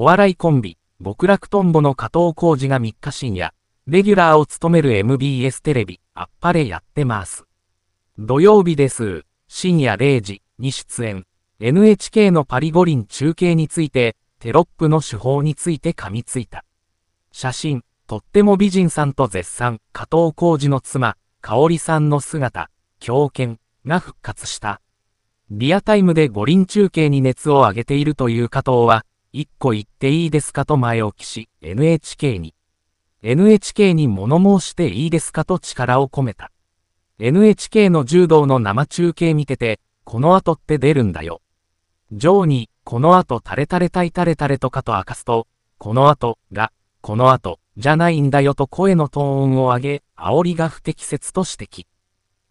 お笑いコンビ、極楽とんぼの加藤浩二が3日深夜、レギュラーを務める MBS テレビ、あっぱれやってます。土曜日です。深夜0時に出演。NHK のパリ五輪中継について、テロップの手法について噛みついた。写真、とっても美人さんと絶賛、加藤浩二の妻、香織さんの姿、狂犬が復活した。リアタイムで五輪中継に熱を上げているという加藤は、一個言っていいですかと前置きし、NHK に、NHK に物申していいですかと力を込めた。NHK の柔道の生中継見てて、この後って出るんだよ。ジョーに、この後タレタレタイタレタレとかと明かすと、この後が、この後、じゃないんだよと声のトーンを上げ、煽りが不適切と指摘。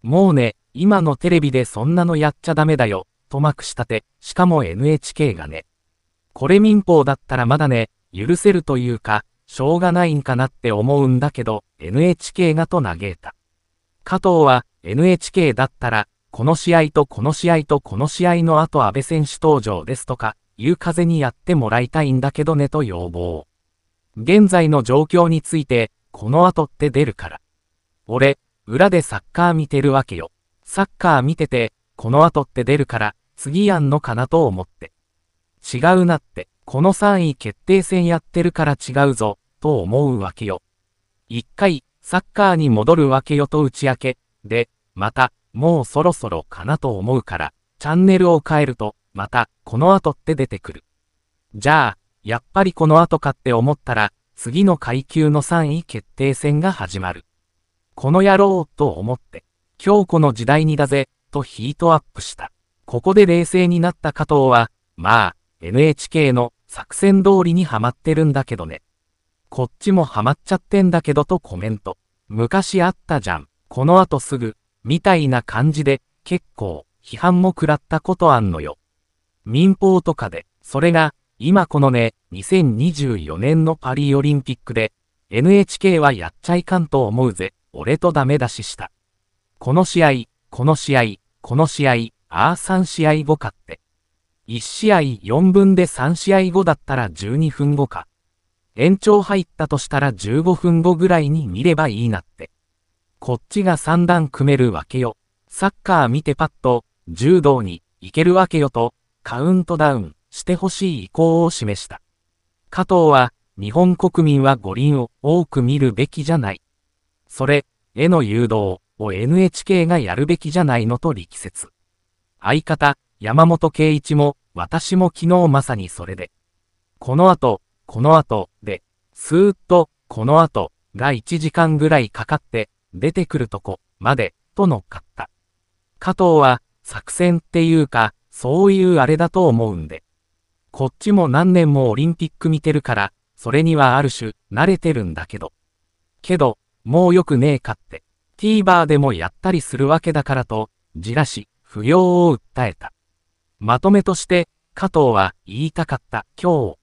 もうね、今のテレビでそんなのやっちゃダメだよ、とまくしたて、しかも NHK がね。これ民法だったらまだね、許せるというか、しょうがないんかなって思うんだけど、NHK がと嘆いた。加藤は、NHK だったら、この試合とこの試合とこの試合の後安倍選手登場ですとか、いう風にやってもらいたいんだけどねと要望。現在の状況について、この後って出るから。俺、裏でサッカー見てるわけよ。サッカー見てて、この後って出るから、次やんのかなと思って。違うなって、この3位決定戦やってるから違うぞ、と思うわけよ。一回、サッカーに戻るわけよと打ち明け、で、また、もうそろそろかなと思うから、チャンネルを変えると、また、この後って出てくる。じゃあ、やっぱりこの後かって思ったら、次の階級の3位決定戦が始まる。この野郎と思って、今日この時代にだぜ、とヒートアップした。ここで冷静になった加藤は、まあ、NHK の作戦通りにハマってるんだけどね。こっちもハマっちゃってんだけどとコメント。昔あったじゃん。この後すぐ、みたいな感じで、結構、批判も食らったことあんのよ。民放とかで、それが、今このね、2024年のパリオリンピックで、NHK はやっちゃいかんと思うぜ、俺とダメ出しした。この試合、この試合、この試合、ああ3試合後かって。1試合4分で3試合後だったら12分後か。延長入ったとしたら15分後ぐらいに見ればいいなって。こっちが3段組めるわけよ。サッカー見てパッと、柔道に行けるわけよと、カウントダウンしてほしい意向を示した。加藤は、日本国民は五輪を多く見るべきじゃない。それ、への誘導を NHK がやるべきじゃないのと力説。相方、山本圭一も、私も昨日まさにそれで。この後、この後、で、スーッと、この後、が1時間ぐらいかかって、出てくるとこ、まで、と乗っかった。加藤は、作戦っていうか、そういうあれだと思うんで。こっちも何年もオリンピック見てるから、それにはある種、慣れてるんだけど。けど、もうよくねえかって、TVer でもやったりするわけだからと、じらし、不要を訴えた。まとめとして、加藤は言いたかった今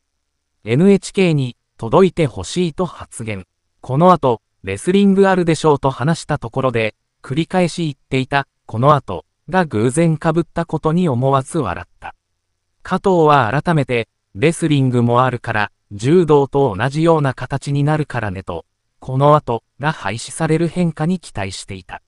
日、NHK に届いてほしいと発言。この後、レスリングあるでしょうと話したところで、繰り返し言っていた、この後、が偶然被ったことに思わず笑った。加藤は改めて、レスリングもあるから、柔道と同じような形になるからねと、この後が廃止される変化に期待していた。